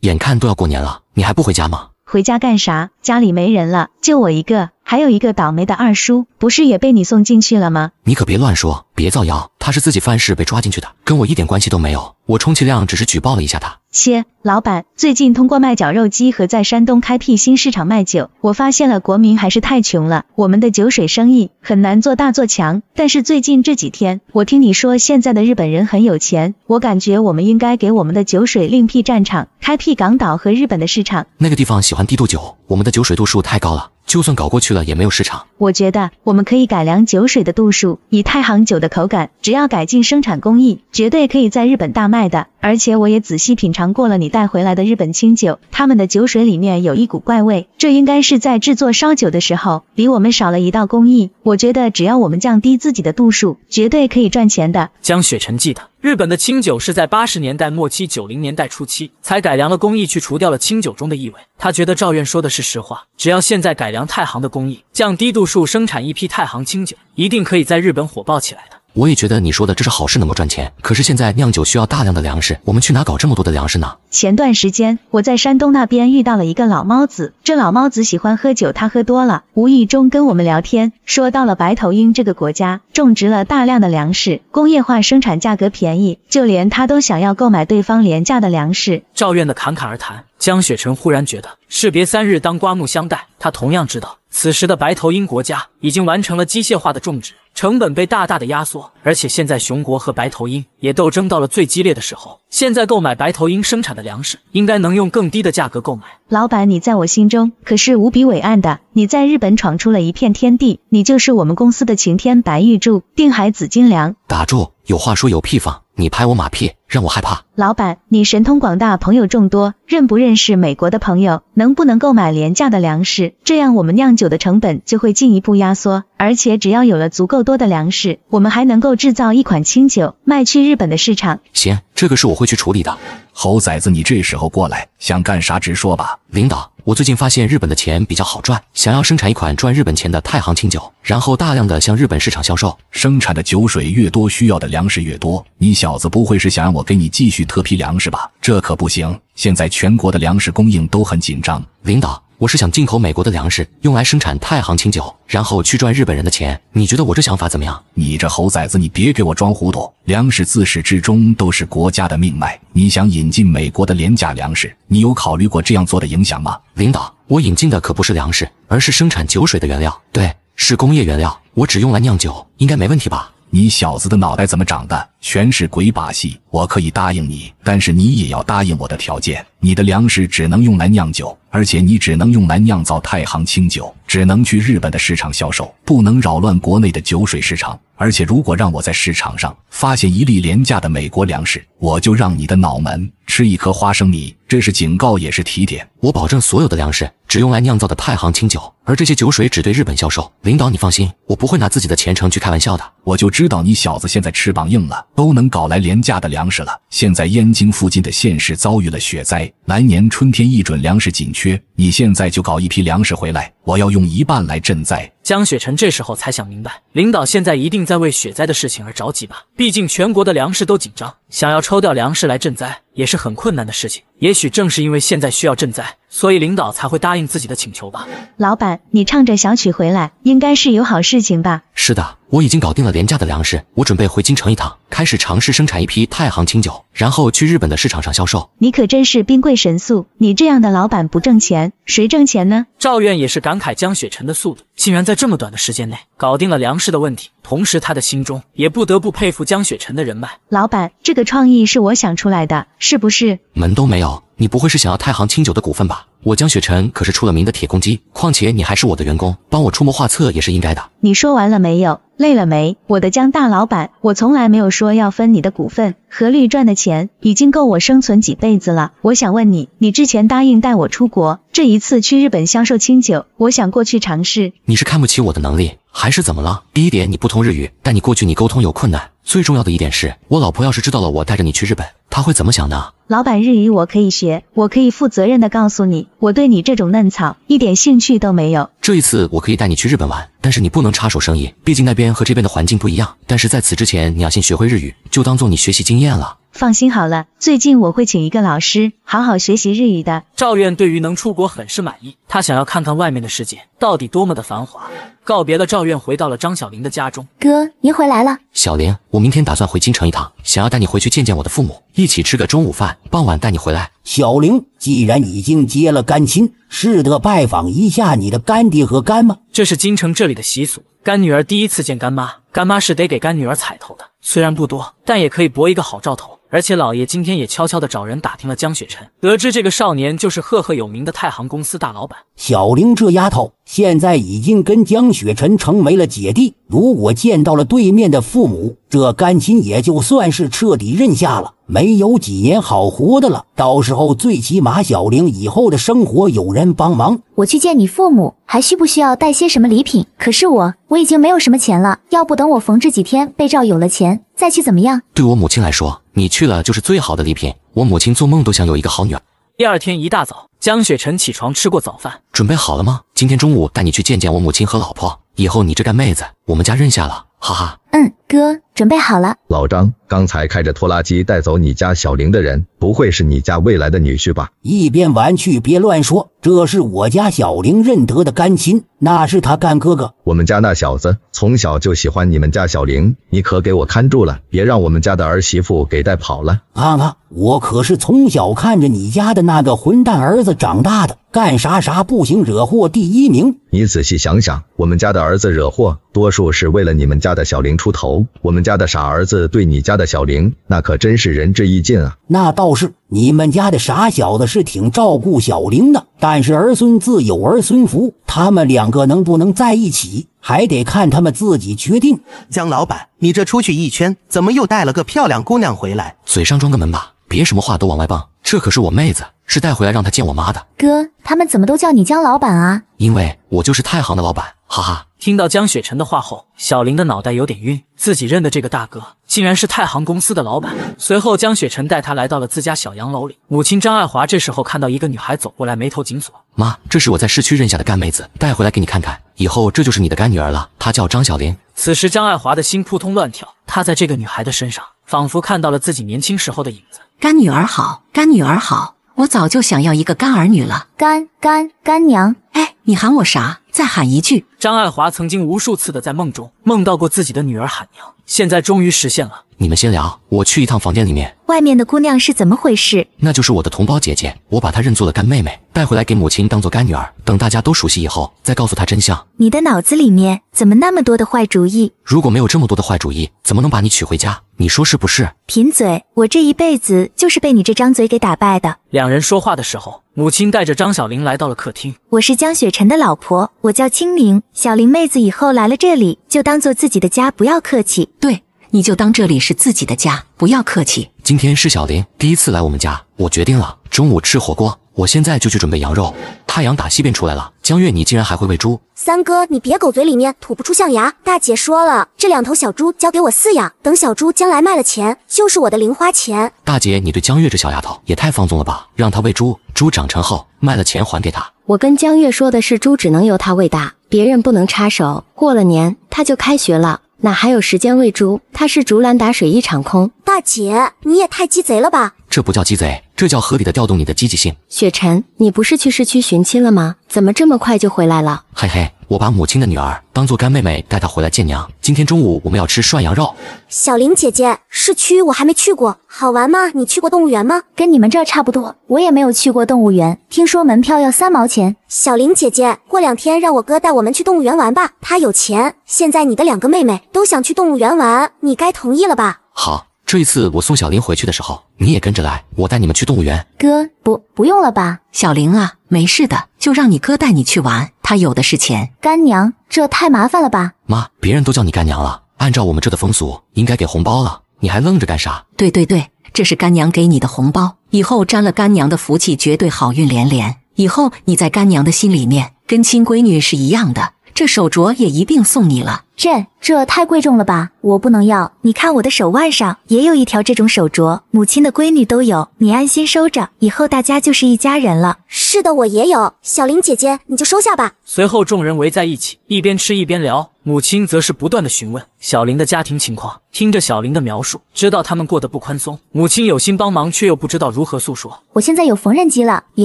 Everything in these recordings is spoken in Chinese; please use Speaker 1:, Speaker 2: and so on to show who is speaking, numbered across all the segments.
Speaker 1: 眼看都要过年了，你还不回家吗？
Speaker 2: 回家干啥？家里没人了，就我一个。还有一个倒霉的二叔，不是也被你送进去了吗？
Speaker 1: 你可别乱说，别造谣。他是自己犯事被抓进去的，跟我一点关系都没有。我充其量只是举报了一下他。
Speaker 2: 切，老板，最近通过卖绞肉机和在山东开辟新市场卖酒，我发现了国民还是太穷了。我们的酒水生意很难做大做强。但是最近这几天，我听你说现在的日本人很有钱，我感觉我们应该给我们的酒水另辟战场，开辟港岛和日本的市场。
Speaker 1: 那个地方喜欢低度酒，我们的酒水度数太高了。就算搞过去了，也没有市场。
Speaker 2: 我觉得我们可以改良酒水的度数，以太行酒的口感，只要改进生产工艺，绝对可以在日本大卖的。而且我也仔细品尝过了你带回来的日本清酒，他们的酒水里面有一股怪味，这应该是在制作烧酒的时候比我们少了一道工艺。我觉得只要我们降低自己的度数，绝对可以赚钱的。
Speaker 3: 江雪辰记得。日本的清酒是在八十年代末期、九零年代初期才改良了工艺，去除掉了清酒中的异味。他觉得赵院说的是实话，只要现在改良太行的工艺，降低度数，生产一批太行清酒，
Speaker 1: 一定可以在日本火爆起来的。我也觉得你说的这是好事，能够赚钱。可是现在酿酒需要大量的粮食，我们去哪搞这么多的粮食呢？
Speaker 2: 前段时间我在山东那边遇到了一个老猫子，这老猫子喜欢喝酒，他喝多了，无意中跟我们聊天，说到了白头鹰这个国家种植了大量的粮食，工业化生产，价格便宜，就连他都想要购买对方廉价的粮食。
Speaker 3: 赵院的侃侃而谈。江雪晨忽然觉得，士别三日，当刮目相待。他同样知道，此时的白头鹰国家已经完成了机械化的种植，成本被大大的压缩。而且现在熊国和白头鹰也斗争到了最激烈的时候，现在购买白头鹰生产的粮食，应该能用更低的价格购买。
Speaker 2: 老板，你在我心中可是无比伟岸的，你在日本闯出了一片天地，你就是我们公司的擎天白玉柱、定海紫金梁。
Speaker 1: 打住，有话说有屁放，你拍我马屁。让我害怕，
Speaker 2: 老板，你神通广大，朋友众多，认不认识美国的朋友？能不能购买廉价的粮食？这样我们酿酒的成本就会进一步压缩，而且只要有了足够多的粮食，我们还能够制造一款清酒，卖去日本的市场。
Speaker 1: 行，这个事我会去处理的。猴崽子，你这时候过来，想干啥？直说吧，领导。我最近发现日本的钱比较好赚，想要生产一款赚日本钱的太行清酒，然后大量的向日本市场销售。生产的酒水越多，需要的粮食越多。你小子不会是想让我？我给你继续特批粮食吧，这可不行！现在全国的粮食供应都很紧张。领导，我是想进口美国的粮食，用来生产太行清酒，然后去赚日本人的钱。你觉得我这想法怎么样？你这猴崽子，你别给我装糊涂！粮食自始至终都是国家的命脉，你想引进美国的廉价粮食，你有考虑过这样做的影响吗？领导，我引进的可不是粮食，而是生产酒水的原料，对，是工业原料，我只用来酿酒，应该没问题吧？你小子的脑袋怎么长的？全是鬼把戏！我可以答应你，但是你也要答应我的条件。你的粮食只能用来酿酒，而且你只能用来酿造太行清酒，只能去日本的市场销售，不能扰乱国内的酒水市场。而且，如果让我在市场上发现一粒廉价的美国粮食，我就让你的脑门吃一颗花生米。这是警告，也是提点。我保证，所有的粮食只用来酿造的太行清酒，而这些酒水只对日本销售。领导，你放心，我不会拿自己的前程去开玩笑的。我就知道你小子现在翅膀硬了，都能搞来廉价的粮食了。现在燕京附近的县市遭遇了雪灾，来年春天一准粮食紧缺。你现在就搞一批粮食回来，我要用一半来赈灾。
Speaker 3: 江雪晨这时候才想明白，领导现在一定在为雪灾的事情而着急吧？毕竟全国的粮食都紧张，想要抽调粮食来赈灾也是很困难的事情。也许正是因为现在需要赈灾。所以领导才会答应自己的请求吧。
Speaker 2: 老板，你唱着小曲回来，应该是有好事情吧？
Speaker 1: 是的，我已经搞定了廉价的粮食，我准备回京城一趟，开始尝试生产一批太行清酒，然后去日本的市场上销售。
Speaker 2: 你可真是兵贵神速，你这样的老板不挣钱，谁挣钱呢？赵院
Speaker 3: 也是感慨江雪晨的速度，竟然在这么短的时间内搞定了粮食的问题，同时他的心中也不得不佩服江雪晨
Speaker 2: 的人脉。老板，这个创意是我想出来的，是不是？
Speaker 1: 门都没有。你不会是想要太行清酒的股份吧？我江雪晨可是出了名的铁公鸡，况且你还是我的员工，帮我出谋划策也是应该的。
Speaker 2: 你说完了没有？累了没？我的江大老板，我从来没有说要分你的股份，合力赚的钱已经够我生存几辈子了。我想问你，你之前答应带我出国，这一次去日本销售清酒，我想过去尝试。你是
Speaker 1: 看不起我的能力，还是怎么了？第一点，你不通日语，但你过去你沟通有困难。最重要的一点是，我老婆要是知道了我带着你去日本，她会怎么想呢？
Speaker 2: 老板日语我可以学，我可以负责任的告诉你，我对你这种嫩草一点兴趣都没有。
Speaker 1: 这一次我可以带你去日本玩，但是你不能插手生意，毕竟那边和这边的环境不一样。但是在此之前，你要先学会日语，就当做你学习经验了。
Speaker 2: 放心好了，最近我会请一个老师，好好学习日语的。
Speaker 3: 赵院对于能出国很是满意，他想要看看外面的世界到底多么的繁华。告别了赵院，回到了张小玲的家中。
Speaker 4: 哥，您回来了，
Speaker 1: 小玲，我。明天打算回京城一趟，想要带你回去见见我的父母，一起吃个中午饭。傍晚带你回来。
Speaker 5: 小玲，既然已经接了干亲，是得拜访一下你的干爹和干妈。这是京
Speaker 3: 城这里的习俗，干女儿第一次见干妈，干妈是得给干女儿彩头的。虽然不多，但也可以博一个好兆头。而且老爷今天也悄悄地找人打听了江雪晨，得知这个少年就是赫赫有名的太行公司大老板。
Speaker 5: 小玲这丫头现在已经跟江雪晨成为了姐弟，如果见到了对面的父母。这干亲也就算是彻底认下了，没有几年好活的了。到时候最起码小玲以后的生活有人帮忙。我去见你父母，
Speaker 4: 还需不需要带些什么礼品？可是我我已经没有什么钱了，要不等我缝制几天被罩，有了钱再去怎么样？
Speaker 1: 对我母亲来说，你去了就是最好的礼品。我母亲做梦都想有一个好女儿。
Speaker 3: 第二天一大早，江雪晨起床吃过早饭，
Speaker 1: 准备好了吗？今天中午带你去见见我母亲和老婆，以后你这干妹子我们家认下了。哈哈，
Speaker 4: 嗯，哥准备好了。
Speaker 1: 老张，刚才开着拖拉机带走你家小玲的人，不会是你家未来的女婿吧？
Speaker 5: 一边玩去，别乱说，这是我家小玲认得的干亲，那是他干哥哥。我们家那小子从小就喜欢你们家小玲，你可给我看住了，别让
Speaker 1: 我们家的儿媳妇给带跑了。
Speaker 5: 看看，我可是从小看着你家的那个混蛋儿子长大的。干啥啥不行，惹祸第一名。
Speaker 1: 你仔细想想，我们家的儿子惹祸，多数是为了你们家的小玲出头。我们家的傻儿子对你家的小玲，那可真是仁至义尽啊。
Speaker 5: 那倒是，你们家的傻小子是挺照顾小玲的，但是儿孙自有儿孙福，他们两个能不能在一起，还得看他们自己决定。江老板，你这出去一圈，怎么又带了个漂亮姑娘回来？
Speaker 1: 嘴上装个门吧，别什么话都往外蹦。这可是我妹子。是带回来让他见我妈的。
Speaker 4: 哥，他们怎么都叫你江老板啊？
Speaker 1: 因为我就是太行的老板，哈
Speaker 3: 哈。听到江雪晨的话后，小林的脑袋有点晕，自己认的这个大哥，竟然是太行公司的老板。随后，江雪晨带他来到了自家小洋楼里。母亲张爱华这时候看到一个女孩走过来，眉头紧锁。
Speaker 1: 妈，这是我在市区认下的干妹子，带回来给你看看，以后这就是你的干女儿了。她叫张小林。
Speaker 3: 此时，张爱华的心扑通乱跳，她在这个女孩的身上，仿佛看到了自己年轻时候的影子。干女儿好，干女儿好。
Speaker 4: 我早就想要一个干儿女了，干干干娘，哎。你喊我啥？
Speaker 3: 再喊一句。张爱华曾经无数次的在梦中梦到过自己的女儿喊娘，现在终于实现了。
Speaker 1: 你们先聊，我去一趟房间里面。外面的姑娘是怎么回事？那就是我的同胞姐姐，我把她认作了干妹妹，带回来给母亲当做干女儿。等大家都熟悉以后，再告诉她真相。
Speaker 4: 你的脑子里面怎么那么多的坏主意？
Speaker 1: 如果没有这么多的坏主意，怎么能把你娶回家？你说是不是？
Speaker 4: 贫嘴，我这一辈子就是被你这张嘴给打败的。
Speaker 1: 两人说话的时
Speaker 3: 候。母亲带着张小玲来到了客厅。
Speaker 4: 我是江雪晨的老婆，我叫清明。小玲妹子，以后来了这里就当做自己的家，不要客气。对，你就当这里是自己的
Speaker 1: 家，不要客气。今天是小玲第一次来我们家，我决定了，中午吃火锅。我现在就去准备羊肉。太阳打西边出来了。江月，你竟然还会喂猪！
Speaker 4: 三哥，你别狗嘴里面吐不出象牙。大姐说了，这两头小猪交给我饲养，等小猪将来卖了钱，就是我的零花钱。
Speaker 1: 大姐，你对江月这小丫头也太放纵了吧？让她喂猪，猪长成后卖了钱还给她。
Speaker 4: 我跟江月说的是，猪只能由她喂大，别人不能插手。过了年，她就开学了。哪还有时间喂猪？他是竹篮打水一场空。大姐，你也太鸡贼了吧？
Speaker 1: 这不叫鸡贼，这叫合理的调动你的积极性。
Speaker 4: 雪晨，你不是去市区寻亲了吗？怎么这么快就回来了？
Speaker 1: 嘿嘿。我把母亲的女儿当做干妹妹，带她回来见娘。今天中午我们要吃涮羊肉。
Speaker 4: 小玲姐姐，市区我还没去过，好玩吗？你去过动物园吗？跟你们这儿差不多，我也没有去过动物园。听说门票要三毛钱。小玲姐姐，过两天让我哥带我们去动物园玩吧，他有钱。现在你的两个妹妹都想去动物园玩，你该同意了吧？
Speaker 1: 好，这一次我送小林回去的时候，你也跟着来，我带你们去动物园。
Speaker 4: 哥，不，不用了吧？小玲啊，没事的，就让你哥带你去玩。他有的是钱，干娘，这太麻烦了吧？
Speaker 1: 妈，别人都叫你干娘了，按照我们这的风俗，应该给红包了，你还愣着干啥？
Speaker 4: 对对对，这是干娘给你的红包，以后沾了干娘的福气，绝对好运连连。以后你在干娘的心里面，跟亲闺女是一样的。这手镯也一并送你了，朕这太贵重了吧，我不能要。你看我的手腕上也有一条这种手镯，母亲的闺女都有，你安心收着，以后大家就是一家人了。是的，我也有。小林姐姐，你就收下吧。
Speaker 3: 随后众人围在一起，一边吃一边聊。母亲则是不断的询问小林的家庭情况，听着小林的描述，知道他们过得不宽松。母亲有心帮忙，却又不知道如何诉说。
Speaker 4: 我现在有缝纫机了，以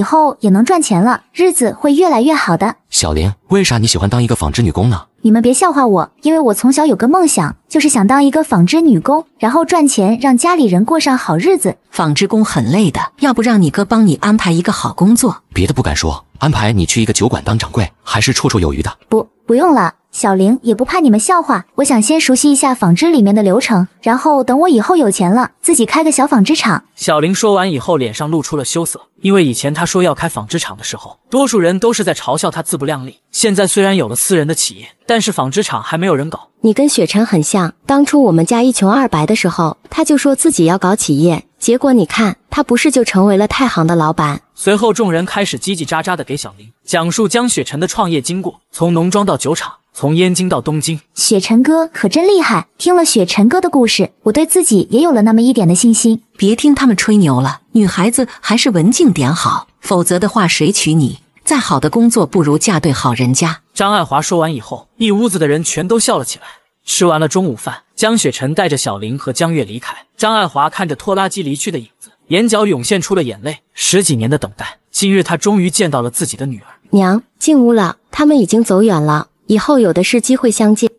Speaker 4: 后也能赚钱了，日子会越来越好的。
Speaker 1: 小林，为啥你喜欢当一个纺织女工呢？
Speaker 4: 你们别笑话我，因为我从小有个梦想，就是想当一个纺织女工，然后赚钱让家里人过上好日子。纺织工很累的，要不让你哥帮你安排一个好工作？
Speaker 1: 别的不敢说，安排你去一个酒馆当掌柜，还是绰绰有余的。
Speaker 4: 不，不用了。小玲也不怕你们笑话，我想先熟悉一下纺织里面的流程，然后等我以后有钱了，自己开个小纺织厂。
Speaker 3: 小玲说完以后，脸上露出了羞涩，因为以前他说要开纺织厂的时候，多数人都是在嘲笑他自不量力。现在虽然有了私人的企业，但是纺织厂还没有人搞。
Speaker 4: 你跟雪晨很像，当初我们家一穷二白的时候，他就说自己要搞企业，结果你看他不是就成为了太行的老板。
Speaker 3: 随后众人开始叽叽喳喳的给小玲讲述江雪晨的创业经过，从农庄到酒厂。从燕京到东京，
Speaker 4: 雪晨哥可真厉害。听了雪晨哥的故事，我对自己也有了那么一点的信心。别听他们吹牛了，女孩子还是文静点好，否则的话谁娶你？再好的工作不如嫁对好人家。
Speaker 3: 张爱华说完以后，一屋子的人全都笑了起来。吃完了中午饭，江雪晨带着小林和江月离开。张爱华看着拖拉机离去的影子，眼角涌现出了眼泪。十几年的等待，今日他终于见到了自己的女儿。
Speaker 4: 娘，进屋了，他们已经走远了。以后有的是机会相见。